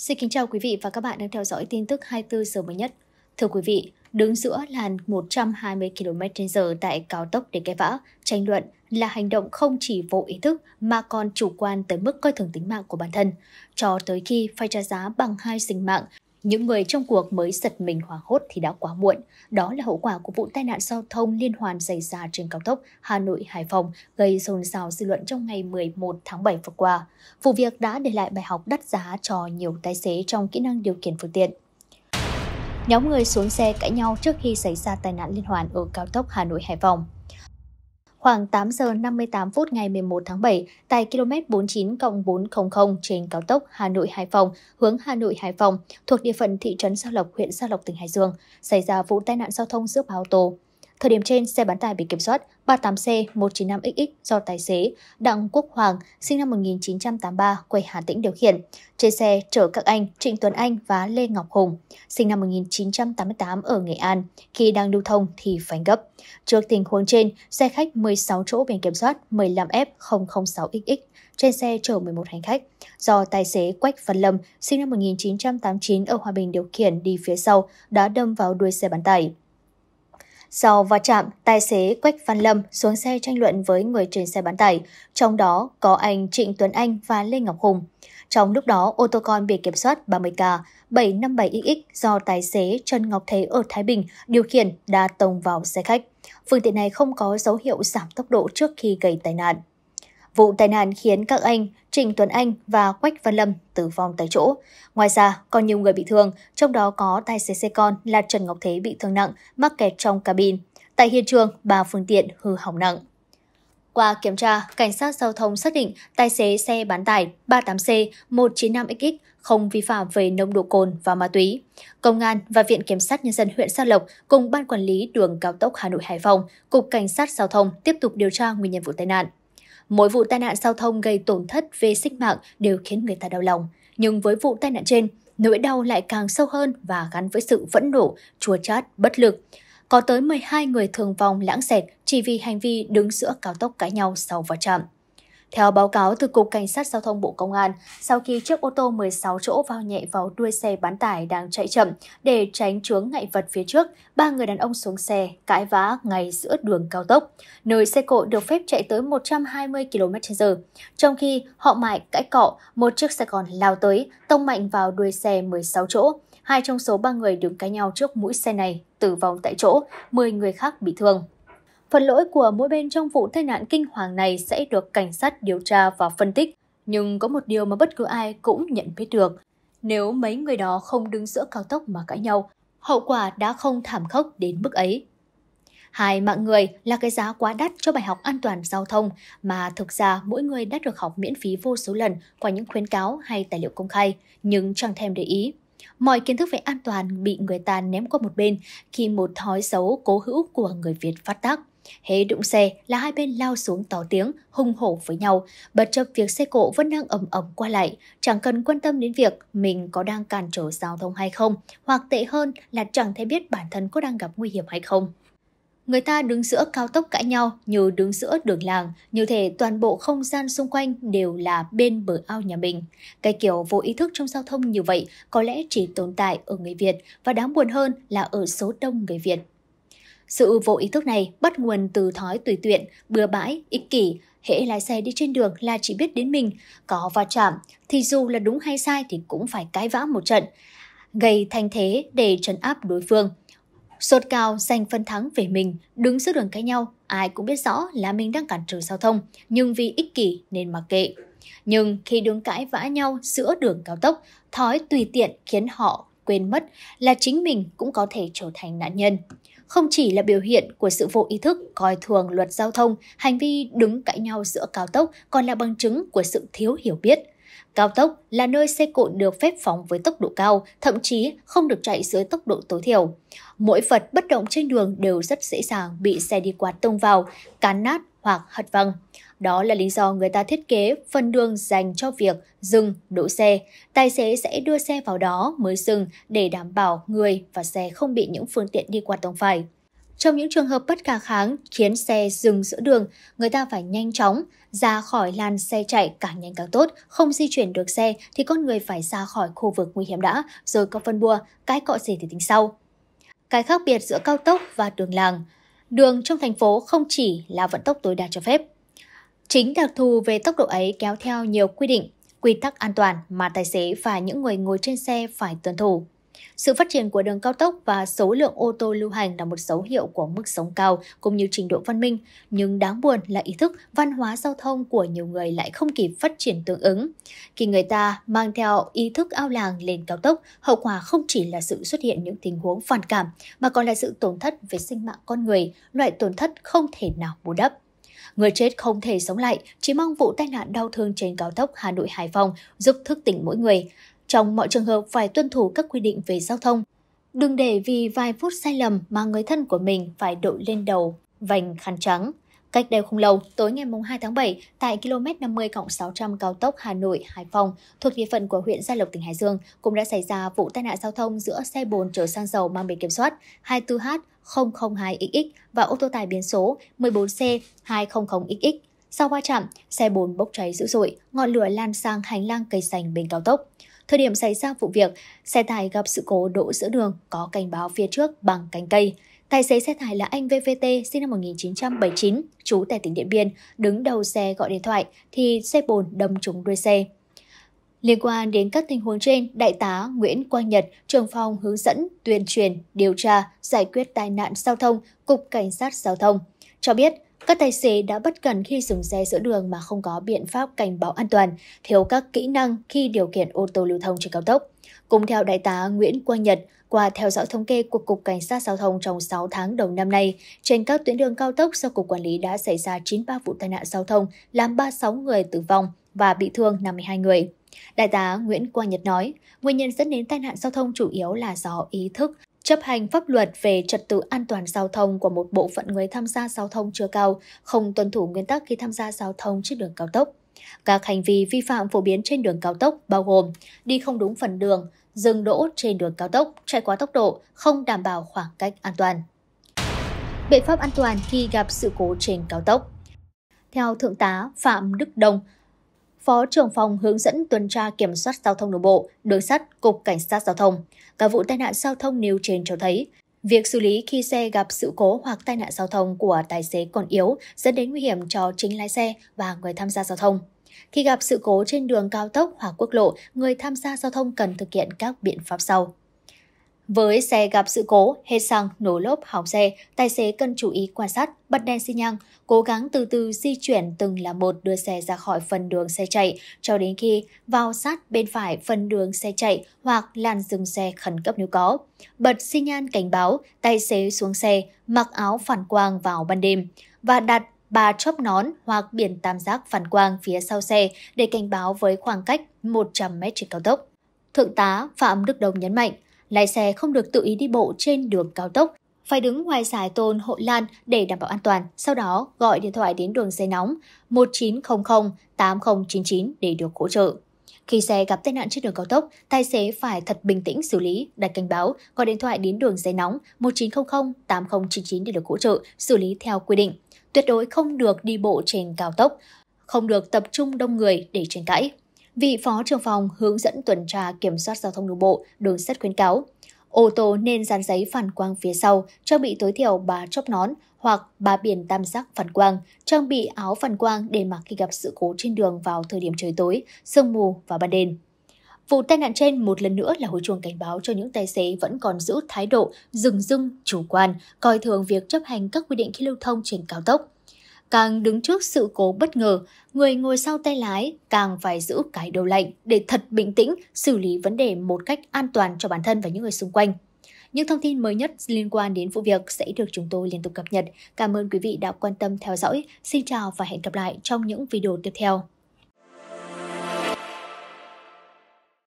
Xin kính chào quý vị và các bạn đang theo dõi tin tức 24 giờ mới nhất. Thưa quý vị, đứng giữa làn 120 km/h tại cao tốc để cái vã, tranh luận là hành động không chỉ vô ý thức mà còn chủ quan tới mức coi thường tính mạng của bản thân, cho tới khi phải trả giá bằng hai sinh mạng những người trong cuộc mới giật mình hoảng hốt thì đã quá muộn. Đó là hậu quả của vụ tai nạn giao thông liên hoàn xảy ra trên cao tốc Hà Nội-Hải Phòng gây xôn xao dư luận trong ngày 11 tháng 7 vừa qua. Vụ việc đã để lại bài học đắt giá cho nhiều tài xế trong kỹ năng điều khiển phương tiện. Nhóm người xuống xe cãi nhau trước khi xảy ra tai nạn liên hoàn ở cao tốc Hà Nội-Hải Phòng khoảng 8 giờ 58 phút ngày 11 tháng 7 tại km 49 400 trên cao tốc Hà Nội Hải Phòng hướng Hà Nội Hải Phòng thuộc địa phận thị trấn Sa Lộc, huyện Sa Lộc, tỉnh Hải Dương xảy ra vụ tai nạn giao thông giữa ba ô tô. Thời điểm trên, xe bán tải bị kiểm soát 38C195XX do tài xế Đặng Quốc Hoàng, sinh năm 1983, quê Hà Tĩnh điều khiển. Trên xe chở các anh Trịnh Tuấn Anh và Lê Ngọc Hùng, sinh năm 1988 ở Nghệ An, khi đang lưu thông thì phanh gấp. Trước tình huống trên, xe khách 16 chỗ biển kiểm soát 15F006XX trên xe chở 11 hành khách do tài xế Quách Văn Lâm, sinh năm 1989 ở Hòa Bình điều khiển đi phía sau đã đâm vào đuôi xe bán tải. Sau va chạm, tài xế Quách Văn Lâm xuống xe tranh luận với người trên xe bán tải, trong đó có anh Trịnh Tuấn Anh và Lê Ngọc Hùng. Trong lúc đó, ô tô con biển kiểm soát 30K757XX do tài xế Trần Ngọc Thế ở Thái Bình điều khiển đã tông vào xe khách. Phương tiện này không có dấu hiệu giảm tốc độ trước khi gây tai nạn. Vụ tai nạn khiến các anh Trịnh Tuấn Anh và Quách Văn Lâm tử vong tại chỗ. Ngoài ra, còn nhiều người bị thương, trong đó có tài xế xe con là Trần Ngọc Thế bị thương nặng, mắc kẹt trong cabin. Tại hiện trường, ba phương tiện hư hỏng nặng. Qua kiểm tra, cảnh sát giao thông xác định tài xế xe bán tải 38C195XX không vi phạm về nồng độ cồn và ma túy. Công an và Viện Kiểm sát Nhân dân huyện Sa Lộc cùng Ban Quản lý Đường Cao tốc Hà Nội-Hải Phòng, Cục Cảnh sát Giao thông tiếp tục điều tra nguyên nhân vụ tai nạn. Mỗi vụ tai nạn giao thông gây tổn thất về sinh mạng đều khiến người ta đau lòng. Nhưng với vụ tai nạn trên, nỗi đau lại càng sâu hơn và gắn với sự phẫn nộ, chua chát, bất lực. Có tới 12 người thường vong lãng xẹt chỉ vì hành vi đứng giữa cao tốc cãi nhau sau va chạm. Theo báo cáo từ Cục Cảnh sát Giao thông Bộ Công an, sau khi chiếc ô tô 16 chỗ vào nhẹ vào đuôi xe bán tải đang chạy chậm để tránh chướng ngại vật phía trước, ba người đàn ông xuống xe, cãi vã ngay giữa đường cao tốc, nơi xe cộ được phép chạy tới 120 km/h. Trong khi họ mãi cãi cọ, một chiếc xe còn lao tới, tông mạnh vào đuôi xe 16 chỗ. Hai trong số ba người đứng cãi nhau trước mũi xe này tử vong tại chỗ, 10 người khác bị thương. Phần lỗi của mỗi bên trong vụ tai nạn kinh hoàng này sẽ được cảnh sát điều tra và phân tích, nhưng có một điều mà bất cứ ai cũng nhận biết được. Nếu mấy người đó không đứng giữa cao tốc mà cãi nhau, hậu quả đã không thảm khốc đến mức ấy. Hai mạng người là cái giá quá đắt cho bài học an toàn giao thông mà thực ra mỗi người đã được học miễn phí vô số lần qua những khuyến cáo hay tài liệu công khai, nhưng chẳng thèm để ý. Mọi kiến thức về an toàn bị người ta ném qua một bên khi một thói xấu cố hữu của người Việt phát tác. Hễ đụng xe là hai bên lao xuống to tiếng, hung hổ với nhau, bất chấp việc xe cộ vẫn đang ầm ầm qua lại, chẳng cần quan tâm đến việc mình có đang cản trở giao thông hay không, hoặc tệ hơn là chẳng thể biết bản thân có đang gặp nguy hiểm hay không. Người ta đứng giữa cao tốc cãi nhau như đứng giữa đường làng, như thể toàn bộ không gian xung quanh đều là bên bờ ao nhà mình. Cái kiểu vô ý thức trong giao thông như vậy có lẽ chỉ tồn tại ở người Việt và đáng buồn hơn là ở số đông người Việt. Sự vô ý thức này bắt nguồn từ thói tùy tiện, bừa bãi, ích kỷ, hễ lái xe đi trên đường là chỉ biết đến mình, có va chạm thì dù là đúng hay sai thì cũng phải cãi vã một trận, gây thanh thế để trấn áp đối phương. Sốt cao giành phân thắng về mình, đứng giữa đường cãi nhau, ai cũng biết rõ là mình đang cản trở giao thông, nhưng vì ích kỷ nên mặc kệ. Nhưng khi đứng cãi vã nhau giữa đường cao tốc, thói tùy tiện khiến họ quên mất là chính mình cũng có thể trở thành nạn nhân không chỉ là biểu hiện của sự vô ý thức coi thường luật giao thông, hành vi đứng cãi nhau giữa cao tốc còn là bằng chứng của sự thiếu hiểu biết. Cao tốc là nơi xe cộ được phép phóng với tốc độ cao, thậm chí không được chạy dưới tốc độ tối thiểu. Mỗi vật bất động trên đường đều rất dễ dàng bị xe đi qua tông vào, cán nát hoặc hất văng. Đó là lý do người ta thiết kế phần đường dành cho việc dừng, đỗ xe. Tài xế sẽ đưa xe vào đó mới dừng để đảm bảo người và xe không bị những phương tiện đi qua tông phải. Trong những trường hợp bất khả kháng khiến xe dừng giữa đường, người ta phải nhanh chóng ra khỏi làn xe chạy càng nhanh càng tốt, không di chuyển được xe thì con người phải ra khỏi khu vực nguy hiểm đã, rồi có phân bua, cái cọ gì thì tính sau. Cái khác biệt giữa cao tốc và đường làng, đường trong thành phố không chỉ là vận tốc tối đa cho phép, Chính đặc thù về tốc độ ấy kéo theo nhiều quy định, quy tắc an toàn mà tài xế và những người ngồi trên xe phải tuân thủ. Sự phát triển của đường cao tốc và số lượng ô tô lưu hành là một dấu hiệu của mức sống cao cũng như trình độ văn minh, nhưng đáng buồn là ý thức văn hóa giao thông của nhiều người lại không kịp phát triển tương ứng. Khi người ta mang theo ý thức ao làng lên cao tốc, hậu quả không chỉ là sự xuất hiện những tình huống phản cảm mà còn là sự tổn thất về sinh mạng con người, loại tổn thất không thể nào bù đắp. Người chết không thể sống lại, chỉ mong vụ tai nạn đau thương trên cao tốc Hà Nội Hải Phòng giúp thức tỉnh mỗi người. Trong mọi trường hợp phải tuân thủ các quy định về giao thông. Đừng để vì vài phút sai lầm mà người thân của mình phải đội lên đầu vành khăn trắng. Cách đây không lâu, tối ngày 2 tháng 7, tại km 50 600 cao tốc Hà Nội Hải Phòng thuộc địa phận của huyện Gia Lộc tỉnh Hải Dương cũng đã xảy ra vụ tai nạn giao thông giữa xe bồn chở xăng dầu mang biển kiểm soát 24H002XX và ô tô tải biển số 14C200XX. Sau va chạm, xe bồn bốc cháy dữ dội, ngọn lửa lan sang hành lang cây xanh bên cao tốc. Thời điểm xảy ra vụ việc, xe tải gặp sự cố đỗ giữa đường có cảnh báo phía trước bằng cánh cây. Tài xế xe tải là anh VVT sinh năm 1979, trú tại tỉnh Điện Biên, đứng đầu xe gọi điện thoại thì xe bồn đâm trúng đuôi xe. Liên quan đến các tình huống trên, Đại tá Nguyễn Quang Nhật, trưởng phòng hướng dẫn, tuyên truyền, điều tra, giải quyết tai nạn giao thông, Cục Cảnh sát Giao thông, cho biết các tài xế đã bất cẩn khi dừng xe giữa đường mà không có biện pháp cảnh báo an toàn, thiếu các kỹ năng khi điều khiển ô tô lưu thông trên cao tốc. Cùng theo Đại tá Nguyễn Quang Nhật, qua theo dõi thống kê của Cục Cảnh sát Giao thông trong 6 tháng đầu năm nay, trên các tuyến đường cao tốc do Cục Quản lý đã xảy ra 93 vụ tai nạn giao thông, làm 36 người tử vong và bị thương 52 người. Đại tá Nguyễn Quang Nhật nói, nguyên nhân dẫn đến tai nạn giao thông chủ yếu là do ý thức, chấp hành pháp luật về trật tự an toàn giao thông của một bộ phận người tham gia giao thông chưa cao, không tuân thủ nguyên tắc khi tham gia giao thông trên đường cao tốc. Các hành vi vi phạm phổ biến trên đường cao tốc bao gồm đi không đúng phần đường, dừng đỗ trên đường cao tốc, chạy quá tốc độ, không đảm bảo khoảng cách an toàn. Biện pháp an toàn khi gặp sự cố trên cao tốc Theo Thượng tá Phạm Đức Đông, Phó trưởng phòng hướng dẫn tuần tra kiểm soát giao thông đường bộ, đường sắt, Cục Cảnh sát Giao thông. Các vụ tai nạn giao thông nêu trên cho thấy Việc xử lý khi xe gặp sự cố hoặc tai nạn giao thông của tài xế còn yếu dẫn đến nguy hiểm cho chính lái xe và người tham gia giao thông. Khi gặp sự cố trên đường cao tốc hoặc quốc lộ, người tham gia giao thông cần thực hiện các biện pháp sau. Với xe gặp sự cố, hết xăng, nổ lốp, hỏng xe, tài xế cần chú ý quan sát, bật đèn xi nhăng, cố gắng từ từ di chuyển từng là một đưa xe ra khỏi phần đường xe chạy cho đến khi vào sát bên phải phần đường xe chạy hoặc làn dừng xe khẩn cấp nếu có. Bật xi nhan cảnh báo, tài xế xuống xe, mặc áo phản quang vào ban đêm và đặt ba chóp nón hoặc biển tam giác phản quang phía sau xe để cảnh báo với khoảng cách 100 m trên cao tốc. Thượng tá Phạm Đức Đồng nhấn mạnh, lái xe không được tự ý đi bộ trên đường cao tốc, phải đứng ngoài giải tôn hộ lan để đảm bảo an toàn, sau đó gọi điện thoại đến đường dây nóng 1900 8099 để được hỗ trợ. Khi xe gặp tai nạn trên đường cao tốc, tài xế phải thật bình tĩnh xử lý, đặt cảnh báo, gọi điện thoại đến đường dây nóng 1900 8099 để được hỗ trợ, xử lý theo quy định. Tuyệt đối không được đi bộ trên cao tốc, không được tập trung đông người để tranh cãi. Vị phó trưởng phòng hướng dẫn tuần tra kiểm soát giao thông đường bộ, đường sắt khuyến cáo, ô tô nên dán giấy phản quang phía sau, trang bị tối thiểu ba chóp nón hoặc ba biển tam giác phản quang, trang bị áo phản quang để mặc khi gặp sự cố trên đường vào thời điểm trời tối, sương mù và ban đêm. Vụ tai nạn trên một lần nữa là hồi chuông cảnh báo cho những tài xế vẫn còn giữ thái độ dừng dưng, chủ quan, coi thường việc chấp hành các quy định khi lưu thông trên cao tốc. Càng đứng trước sự cố bất ngờ, người ngồi sau tay lái càng phải giữ cái đầu lạnh để thật bình tĩnh xử lý vấn đề một cách an toàn cho bản thân và những người xung quanh. Những thông tin mới nhất liên quan đến vụ việc sẽ được chúng tôi liên tục cập nhật. Cảm ơn quý vị đã quan tâm theo dõi. Xin chào và hẹn gặp lại trong những video tiếp theo.